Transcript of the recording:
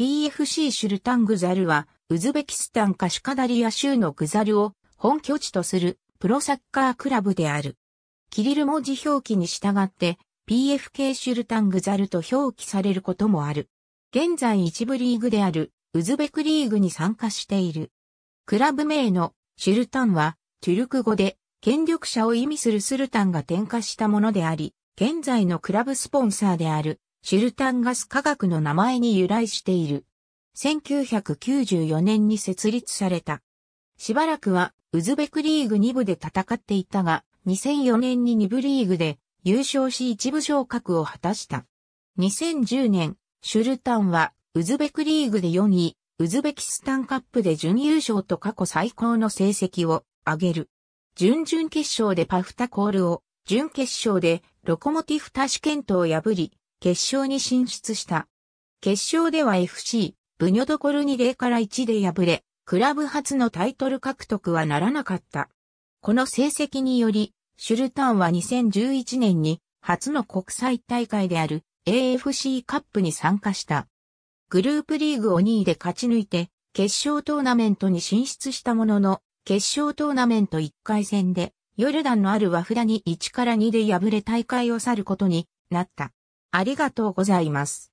PFC シュルタングザルは、ウズベキスタンカシュカダリア州のグザルを本拠地とするプロサッカークラブである。キリル文字表記に従って PFK シュルタングザルと表記されることもある。現在一部リーグであるウズベクリーグに参加している。クラブ名のシュルタンはトゥルク語で権力者を意味するスルタンが転化したものであり、現在のクラブスポンサーであるシュルタンガス科学の名前に由来している。1994年に設立された。しばらくはウズベクリーグ2部で戦っていたが、2004年に2部リーグで優勝し一部昇格を果たした。2010年、シュルタンはウズベクリーグで4位、ウズベキスタンカップで準優勝と過去最高の成績を上げる。準々決勝でパフタコールを、準決勝でロコモティフタシケントを破り、決勝に進出した。決勝では FC、ブニョドコルに0から1で敗れ、クラブ初のタイトル獲得はならなかった。この成績により、シュルタンは2011年に初の国際大会である AFC カップに参加した。グループリーグを2位で勝ち抜いて、決勝トーナメントに進出したものの、決勝トーナメント1回戦で、ヨルダンのあるワフダに1から2で敗れ大会を去ることになった。ありがとうございます。